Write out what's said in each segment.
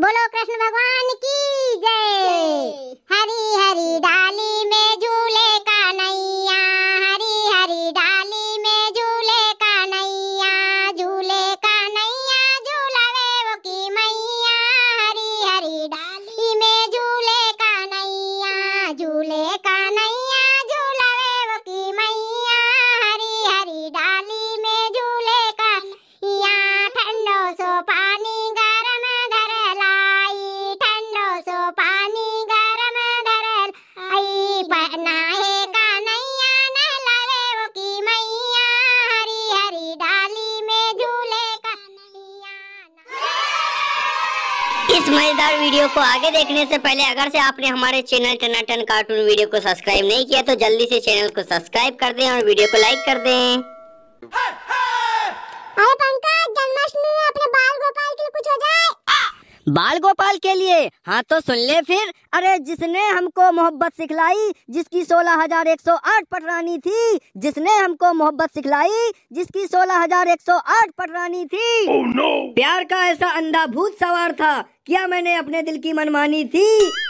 बोलो कृष्ण भगवान की मजेदार वीडियो को आगे देखने से पहले अगर से आपने हमारे चैनल टनाटन कार्टून वीडियो को सब्सक्राइब नहीं किया तो जल्दी से चैनल को सब्सक्राइब कर दें और वीडियो को लाइक कर दें अरे पंकज बाल गोपाल के लिए हाँ तो सुन ले फिर अरे जिसने हमको मोहब्बत सिखलाई जिसकी सोलह हजार एक सौ आठ पटरानी थी जिसने हमको मोहब्बत सिखलाई जिसकी सोलह हजार एक सौ आठ पटरानी थी oh, no. प्यार का ऐसा अंधा भूत सवार था क्या मैंने अपने दिल की मनमानी थी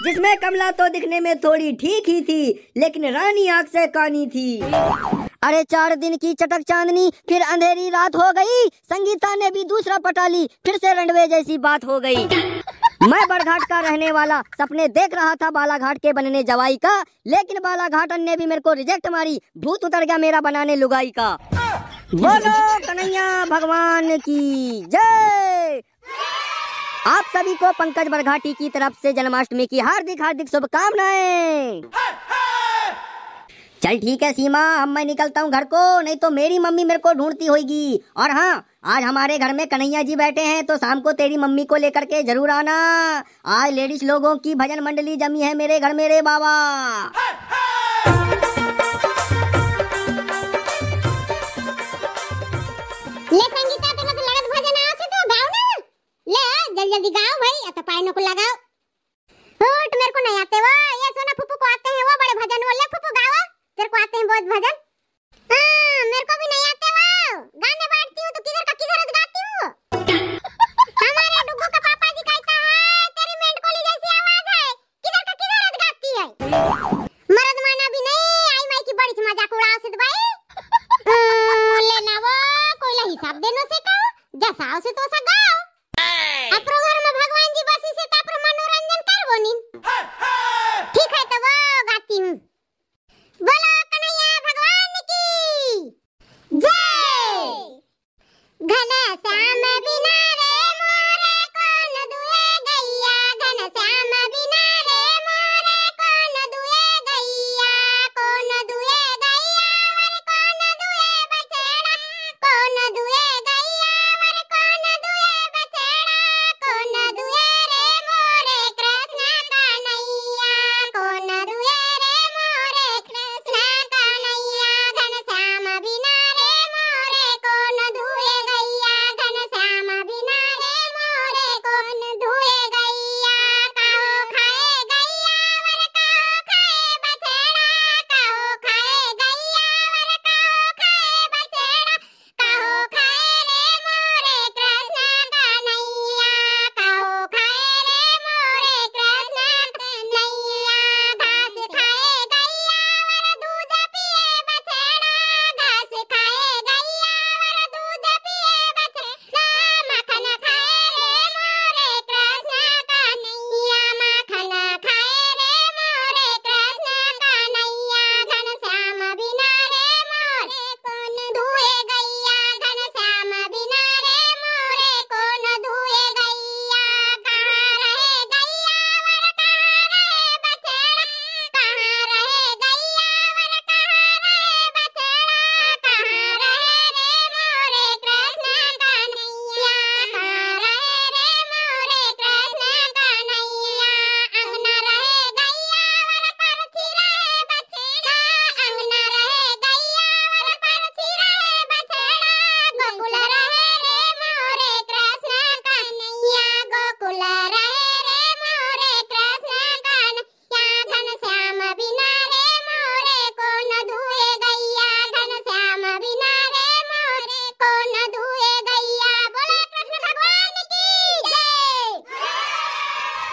जिसमें कमला तो दिखने में थोड़ी ठीक ही थी लेकिन रानी आग से कानी थी अरे चार दिन की चटक चांदनी फिर अंधेरी रात हो गई संगीता ने भी दूसरा पटा ली फिर से रंडवे जैसी बात हो गई मैं बड़घाट का रहने वाला सपने देख रहा था बालाघाट के बनने जवाई का लेकिन बालाघाट ने भी मेरे को रिजेक्ट मारी भूत उतर गया मेरा बनाने लुगाई का बोलो कन्हैया भगवान की जय आप सभी को पंकज बरघाटी की तरफ से जन्माष्टमी की हार्दिक हार्दिक शुभकामनाएं चल ठीक है सीमा अब मैं निकलता हूँ घर को नहीं तो मेरी मम्मी मेरे को ढूंढती होगी और हाँ आज हमारे घर में कन्हैया जी बैठे हैं तो शाम को तेरी मम्मी को लेकर के जरूर आना आज लेडीज लोगों की भजन मंडली जमी है मेरे घर में रे बाबा ले संगीता तो जल्दी गाओ भाई अत तो पाइनो को लगाओ तेरे को आते हैं बहुत भजन हाँ मेरे को भी नहीं आते वाओ गाने बांटती हूँ तो किधर का किधर गाती हूँ हमारे डुगू का पापा जी कहता है तेरी मेंढकोली जैसी आवाज है किधर का किधर गाती है मर्द माना भी नहीं आई माई की बड़ी मजाक उड़ाओ सिद्ध भाई हाँ, लेना वो कोई हिसाब देना से का जैसा उसे तो सा गाओ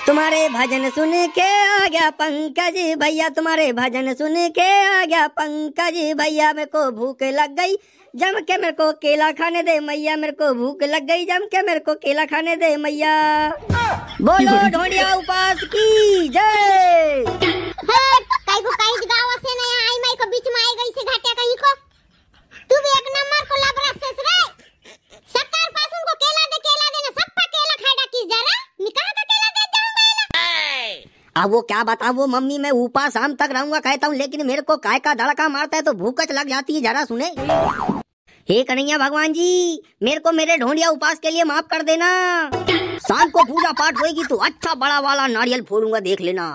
तुम्हारे भजन सुन के आ गया पंकज भैया तुम्हारे भजन सुन के आ गया पंकज भैया मेरे को भूख लग गई जम के मेरे को केला खाने दे मैया मेरे को भूख लग गई जम के मेरे को केला खाने दे मैया बोलो ढोंडिया उपास की जय हाँ, से अब वो क्या वो मम्मी मैं ऊपर शाम तक रहूंगा कहता हूँ लेकिन मेरे को काय का धड़का मारता है तो भूखच लग जाती है जरा सुने हे कन्हैया भगवान जी मेरे को मेरे ढोंडिया उपास के लिए माफ कर देना शाम को पूजा पाठ होगी तो अच्छा बड़ा वाला नारियल फोड़ूंगा देख लेना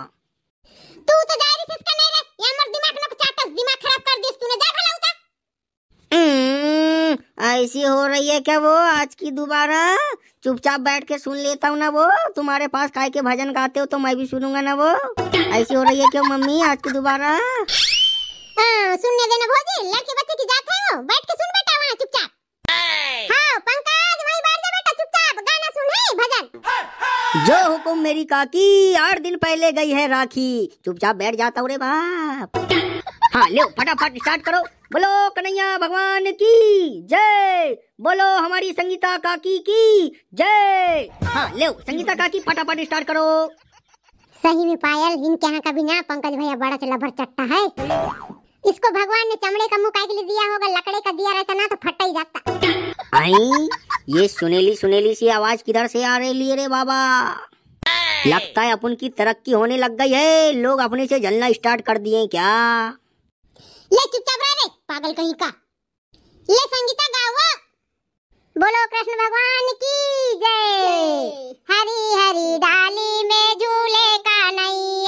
तू तो हम्म, ऐसी हो रही है क्या वो आज की दोबारा चुपचाप बैठ के सुन लेता हूँ ना वो तुम्हारे पास काय के भजन गाते हो तो मैं भी सुनूंगा ना वो ऐसी हो रही है क्यों मम्मी आज की दोबारा हाँ, सुनने देना भोजी लड़के बच्चे की जात है वो बैठ के सुन बेटा वहाँ चुपचाप हाँ पंकज वहीं बैठ जा बेटा चुपचाप गाना सुन है भजन जो हुकुम मेरी काकी आठ दिन पहले गई है राखी चुपचाप बैठ जाता हूँ रे बाप हाँ लो फटाफट स्टार्ट करो बोलो कन्हैया भगवान की जय बोलो हमारी संगीता काकी की जय हाँ लो संगीता काकी फटाफट स्टार्ट करो सही में पायल इनके यहाँ का भी ना पंकज भैया बड़ा चला चट्टा है इसको भगवान ने चमड़े का मुंह के लिए दिया होगा लकड़े का दिया रहता ना तो फटा ही जाता आई ये सुनेली सुनेली सी आवाज किधर से आ रही है रे बाबा लगता है अपन की तरक्की होने लग गई है लोग अपने से जलना स्टार्ट कर दिए क्या ले चुपचाप रह रे पागल कहीं का ले संगीता गाओ बोलो कृष्ण भगवान की जय हरी हरी डाली में झूले का नहीं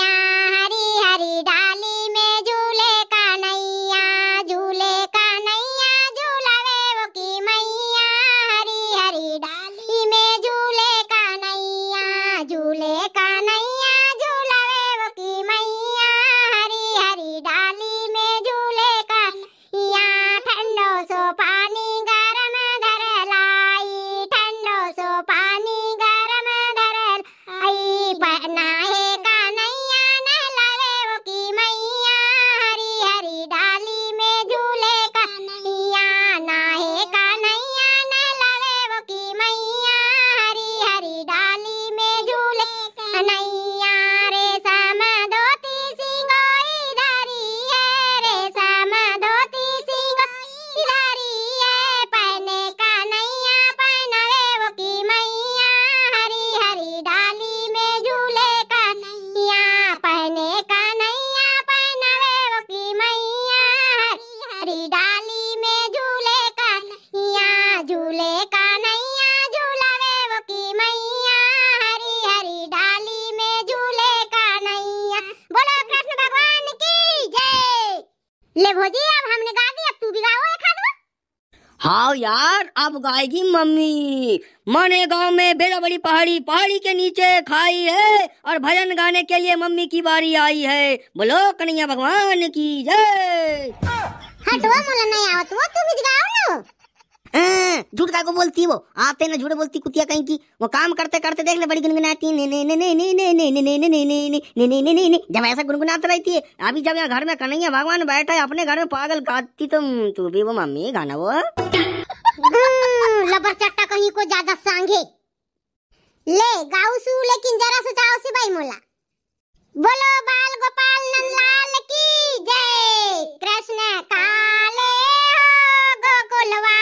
आओ यार अब गाएगी मम्मी मने गांव में बेरा बड़ी पहाड़ी पहाड़ी के नीचे खाई है और भजन गाने के लिए मम्मी की बारी आई है बोलो कन्हैया भगवान की जय झूठ का को बोलती वो आते ना झूठे बोलती कुतिया कहीं की वो काम करते करते देख ले बड़ी गुनगुनाती ने ने ने ने ने ने ने ने ने ने ने ने ने ने ने ने ने ने जब ऐसा गुनगुनाती रहती है अभी जब यहाँ घर में कन्हैया भगवान बैठा है अपने घर में पागल गाती तुम तू भी वो मम्मी गाना वो हम्म, लबर चट्टा कहीं को ज्यादा सांगे ले गाउसु लेकिन जरा सुझाव से भाई मोला बोलो बाल गोपाल नंदलाल की जय कृष्ण काले हो गोकुलवा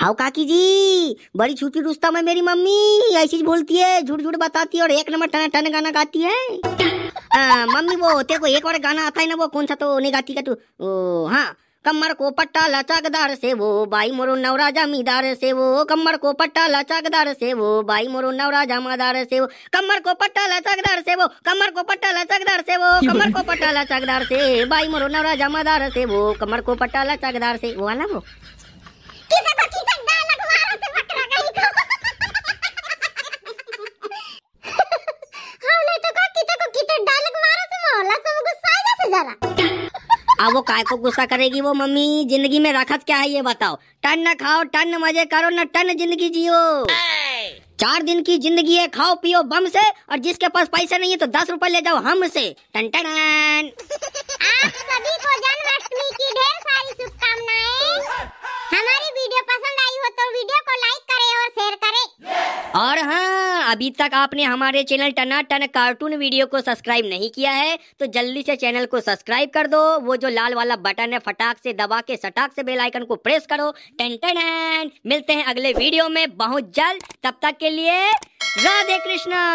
हाउ काकी जी बड़ी छुट्टी रुस्ता में मेरी मम्मी ऐसी बोलती है झूठ झूठ बताती है और एक नंबर टन टन गाना गाती है आ, मम्मी वो होते को एक बार गाना आता है ना वो कौन सा तो नहीं गाती का तू हाँ कमर को पट्टा लचकदार से वो बाई मोरू नवरा जमीदार से वो कमर को पट्टा लचकदार से वो बाई मोरू नवरा जमादार से वो कमर को पट्टा लचकदार से वो कमर को पट्टा लचकदार से वो कमर को पट्टा लचकदार से बाई मोरू नवरा जमादार से वो कमर को पट्टा लचकदार से वो वाला वो अब वो काय को गुस्सा करेगी वो मम्मी जिंदगी में राखत क्या है ये बताओ टन न खाओ टन मजे करो न टन जिंदगी जियो चार दिन की जिंदगी है खाओ पियो बम से और जिसके पास पैसे नहीं है तो दस रुपए ले जाओ हम से टन टन आप सभी को जन्माष्टमी की ढेर सारी शुभकामनाएं हमारी वीडियो पसंद आई हो तो वीडियो को लाइक करें और शेयर करें और हाँ अभी तक आपने हमारे चैनल टना टन कार्टून वीडियो को सब्सक्राइब नहीं किया है तो जल्दी से चैनल को सब्सक्राइब कर दो वो जो लाल वाला बटन है फटाक से दबा के सटाक से बेल आइकन को प्रेस करो टन टन मिलते हैं अगले वीडियो में बहुत जल्द तब तक के लिए राधे कृष्णा